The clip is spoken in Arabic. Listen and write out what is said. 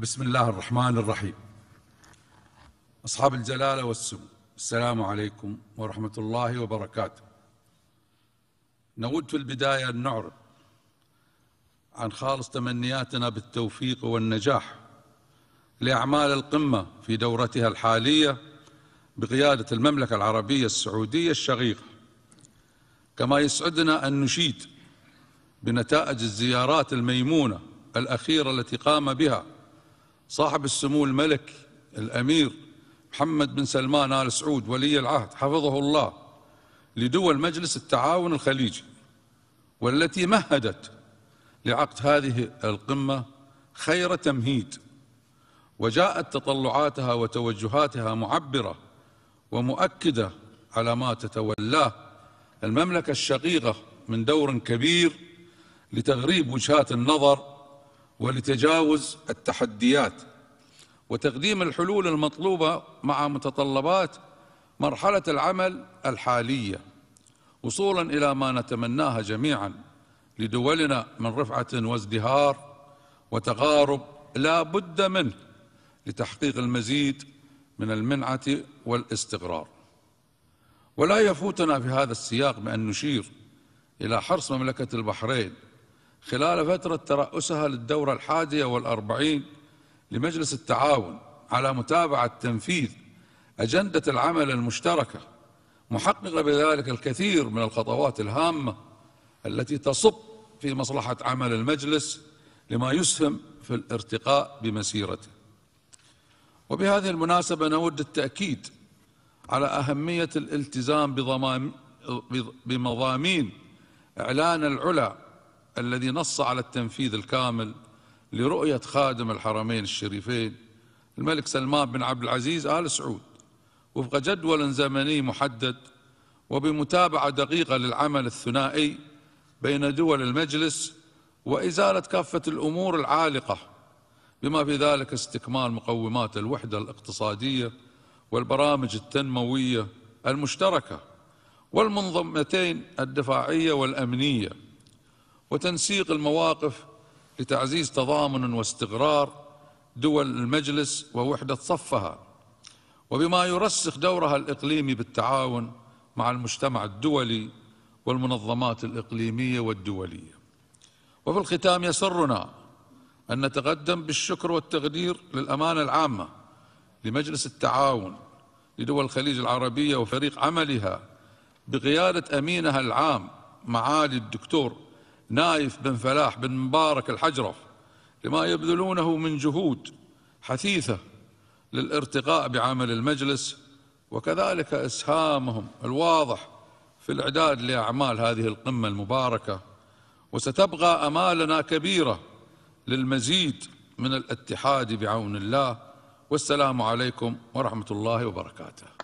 بسم الله الرحمن الرحيم أصحاب الجلالة والسمو السلام عليكم ورحمة الله وبركاته نود في البداية أن نعرض عن خالص تمنياتنا بالتوفيق والنجاح لأعمال القمة في دورتها الحالية بقيادة المملكة العربية السعودية الشقيقة كما يسعدنا أن نشيد بنتائج الزيارات الميمونة الأخيرة التي قام بها صاحب السمو الملك الأمير محمد بن سلمان آل سعود ولي العهد حفظه الله لدول مجلس التعاون الخليجي والتي مهدت لعقد هذه القمة خير تمهيد وجاءت تطلعاتها وتوجهاتها معبرة ومؤكدة على ما تتولاه المملكة الشقيقة من دور كبير لتغريب وجهات النظر ولتجاوز التحديات وتقديم الحلول المطلوبة مع متطلبات مرحلة العمل الحالية وصولا إلى ما نتمناها جميعا لدولنا من رفعة وازدهار وتقارب لا بد منه لتحقيق المزيد من المنعة والاستقرار ولا يفوتنا في هذا السياق بأن نشير إلى حرص مملكة البحرين خلال فترة ترأسها للدورة الحادية والأربعين لمجلس التعاون على متابعة تنفيذ أجندة العمل المشتركة محققة بذلك الكثير من الخطوات الهامة التي تصب في مصلحة عمل المجلس لما يسهم في الارتقاء بمسيرته وبهذه المناسبة نود التأكيد على أهمية الالتزام بمضامين إعلان العلا الذي نص على التنفيذ الكامل لرؤية خادم الحرمين الشريفين الملك سلمان بن عبد العزيز آل سعود وفق جدول زمني محدد وبمتابعة دقيقة للعمل الثنائي بين دول المجلس وإزالة كافة الأمور العالقة بما في ذلك استكمال مقومات الوحدة الاقتصادية والبرامج التنموية المشتركة والمنظمتين الدفاعية والأمنية وتنسيق المواقف لتعزيز تضامن واستقرار دول المجلس ووحدة صفها وبما يرسخ دورها الإقليمي بالتعاون مع المجتمع الدولي والمنظمات الإقليمية والدولية وفي الختام يسرنا أن نتقدم بالشكر والتقدير للأمانة العامة لمجلس التعاون لدول الخليج العربية وفريق عملها بقيادة أمينها العام معالي الدكتور نايف بن فلاح بن مبارك الحجرف لما يبذلونه من جهود حثيثة للارتقاء بعمل المجلس وكذلك إسهامهم الواضح في الإعداد لأعمال هذه القمة المباركة وستبقى أمالنا كبيرة للمزيد من الاتحاد بعون الله والسلام عليكم ورحمة الله وبركاته